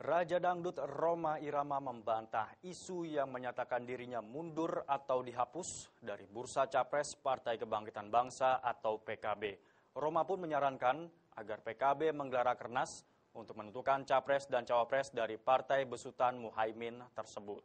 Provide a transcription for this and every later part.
Raja Dangdut Roma Irama membantah isu yang menyatakan dirinya mundur atau dihapus dari bursa capres Partai Kebangkitan Bangsa atau PKB. Roma pun menyarankan agar PKB menggelar rakernas untuk menentukan capres dan cawapres dari partai besutan Muhaimin tersebut.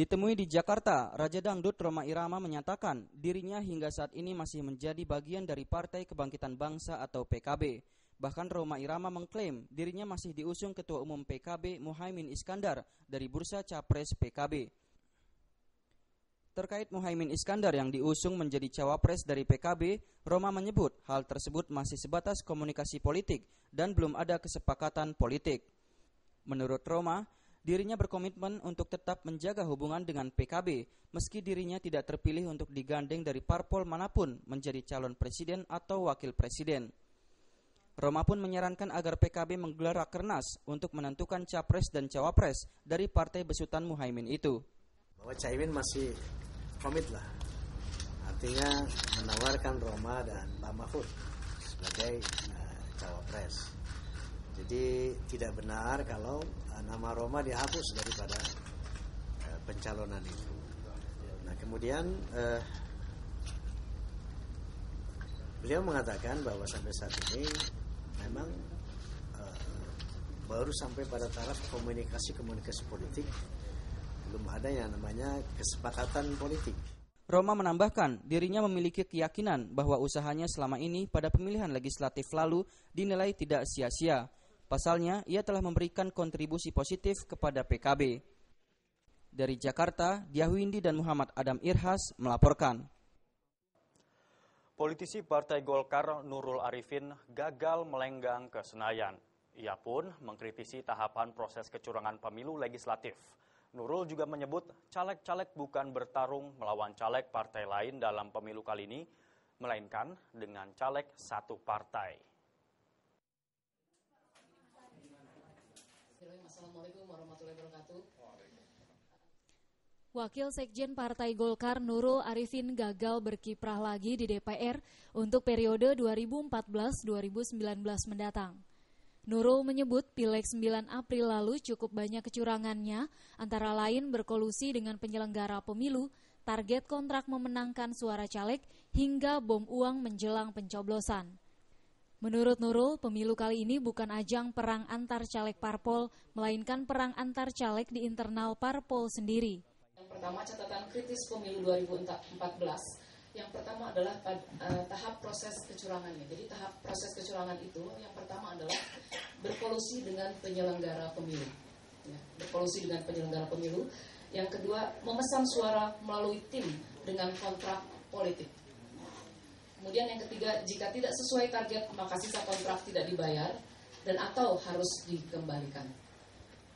Ditemui di Jakarta, Raja Dangdut Roma Irama menyatakan dirinya hingga saat ini masih menjadi bagian dari Partai Kebangkitan Bangsa atau PKB. Bahkan Roma Irama mengklaim dirinya masih diusung Ketua Umum PKB Muhaimin Iskandar dari Bursa Capres PKB. Terkait Muhaimin Iskandar yang diusung menjadi cawapres dari PKB, Roma menyebut hal tersebut masih sebatas komunikasi politik dan belum ada kesepakatan politik. Menurut Roma, Dirinya berkomitmen untuk tetap menjaga hubungan dengan PKB, meski dirinya tidak terpilih untuk digandeng dari parpol manapun menjadi calon presiden atau wakil presiden. Roma pun menyarankan agar PKB menggelar rakernas untuk menentukan capres dan cawapres dari partai besutan Muhaimin itu. Bahwa Caimin masih komit lah, artinya menawarkan Roma dan Pak Mahfud sebagai uh, cawapres. Jadi tidak benar kalau Nah, nama Roma dihapus daripada uh, pencalonan itu. Nah kemudian uh, beliau mengatakan bahwa sampai saat ini memang uh, baru sampai pada taraf komunikasi-komunikasi politik belum ada yang namanya kesepakatan politik. Roma menambahkan dirinya memiliki keyakinan bahwa usahanya selama ini pada pemilihan legislatif lalu dinilai tidak sia-sia Pasalnya, ia telah memberikan kontribusi positif kepada PKB. Dari Jakarta, Diahwindi dan Muhammad Adam Irhas melaporkan. Politisi Partai Golkar Nurul Arifin gagal melenggang ke Senayan. Ia pun mengkritisi tahapan proses kecurangan pemilu legislatif. Nurul juga menyebut caleg-caleg bukan bertarung melawan caleg partai lain dalam pemilu kali ini, melainkan dengan caleg satu partai. Wakil Sekjen Partai Golkar Nurul Arifin gagal berkiprah lagi di DPR untuk periode 2014-2019 mendatang. Nurul menyebut Pileg 9 April lalu cukup banyak kecurangannya, antara lain berkolusi dengan penyelenggara pemilu, target kontrak memenangkan suara caleg, hingga bom uang menjelang pencoblosan. Menurut Nurul, pemilu kali ini bukan ajang perang antar caleg parpol, melainkan perang antar caleg di internal parpol sendiri. Yang pertama catatan kritis pemilu 2014, yang pertama adalah eh, tahap proses kecurangannya. Jadi tahap proses kecurangan itu yang pertama adalah berkolusi dengan penyelenggara pemilu. Ya, berkolusi dengan penyelenggara pemilu. Yang kedua, memesan suara melalui tim dengan kontrak politik. Kemudian yang ketiga, jika tidak sesuai target maka sisa kontrak tidak dibayar dan atau harus dikembalikan.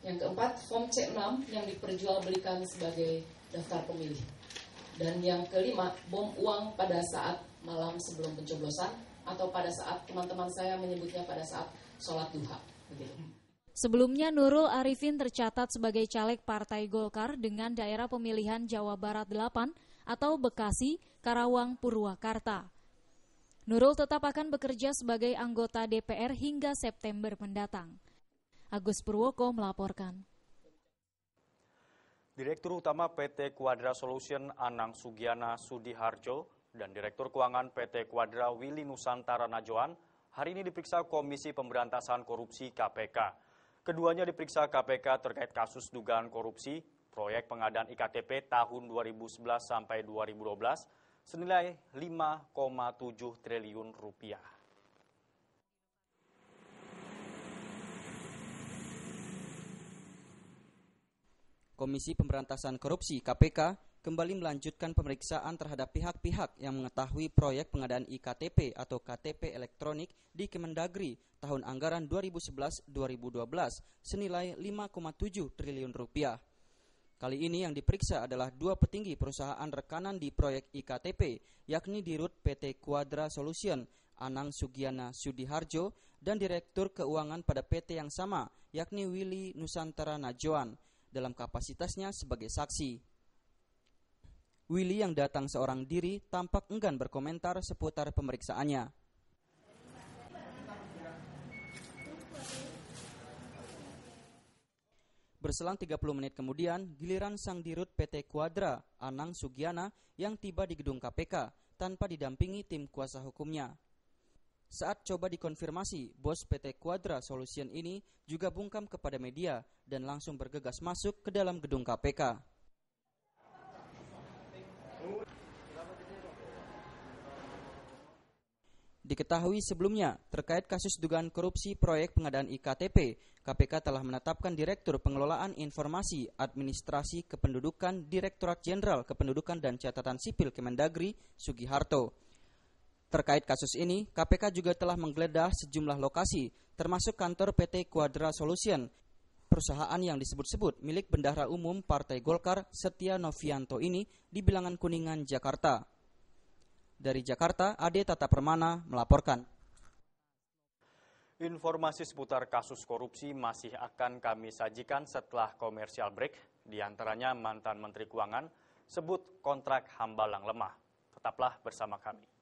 Yang keempat, form C6 yang diperjualbelikan sebagai daftar pemilih. Dan yang kelima, bom uang pada saat malam sebelum pencoblosan atau pada saat teman-teman saya menyebutnya pada saat sholat duha. Begitu. Sebelumnya Nurul Arifin tercatat sebagai caleg Partai Golkar dengan daerah pemilihan Jawa Barat 8 atau Bekasi, Karawang, Purwakarta. Nurul tetap akan bekerja sebagai anggota DPR hingga September mendatang. Agus Purwoko melaporkan. Direktur Utama PT Quadra Solution Anang Sugiana Sudiharjo dan Direktur Keuangan PT Quadra Willy Nusantara Najoan hari ini diperiksa Komisi Pemberantasan Korupsi KPK. Keduanya diperiksa KPK terkait kasus dugaan korupsi proyek pengadaan IKTP tahun 2011 sampai 2012 senilai 5,7 triliun rupiah. Komisi Pemberantasan Korupsi (KPK) kembali melanjutkan pemeriksaan terhadap pihak-pihak yang mengetahui proyek pengadaan IKTP atau KTP elektronik di Kemendagri tahun anggaran 2011-2012 senilai 5,7 triliun rupiah. Kali ini yang diperiksa adalah dua petinggi perusahaan rekanan di proyek IKTP, yakni Dirut PT Quadra Solution, Anang Sugiana Sudiharjo, dan Direktur Keuangan pada PT yang sama, yakni Willy Nusantara Najwan, dalam kapasitasnya sebagai saksi. Willy yang datang seorang diri tampak enggan berkomentar seputar pemeriksaannya. Berselang 30 menit kemudian, giliran sang dirut PT Quadra, Anang Sugiana, yang tiba di gedung KPK tanpa didampingi tim kuasa hukumnya. Saat coba dikonfirmasi, bos PT Quadra Solution ini juga bungkam kepada media dan langsung bergegas masuk ke dalam gedung KPK. Diketahui sebelumnya, terkait kasus dugaan korupsi proyek pengadaan IKTP, KPK telah menetapkan Direktur Pengelolaan Informasi Administrasi Kependudukan Direktorat Jenderal Kependudukan dan Catatan Sipil Kemendagri, Sugiharto. Terkait kasus ini, KPK juga telah menggeledah sejumlah lokasi, termasuk kantor PT Quadra Solution, perusahaan yang disebut-sebut milik Bendahara Umum Partai Golkar Setia Novianto ini di bilangan Kuningan, Jakarta. Dari Jakarta, Ade Tata Permana melaporkan. Informasi seputar kasus korupsi masih akan kami sajikan setelah komersial break. Di antaranya mantan Menteri Keuangan sebut kontrak hambalang lemah. Tetaplah bersama kami.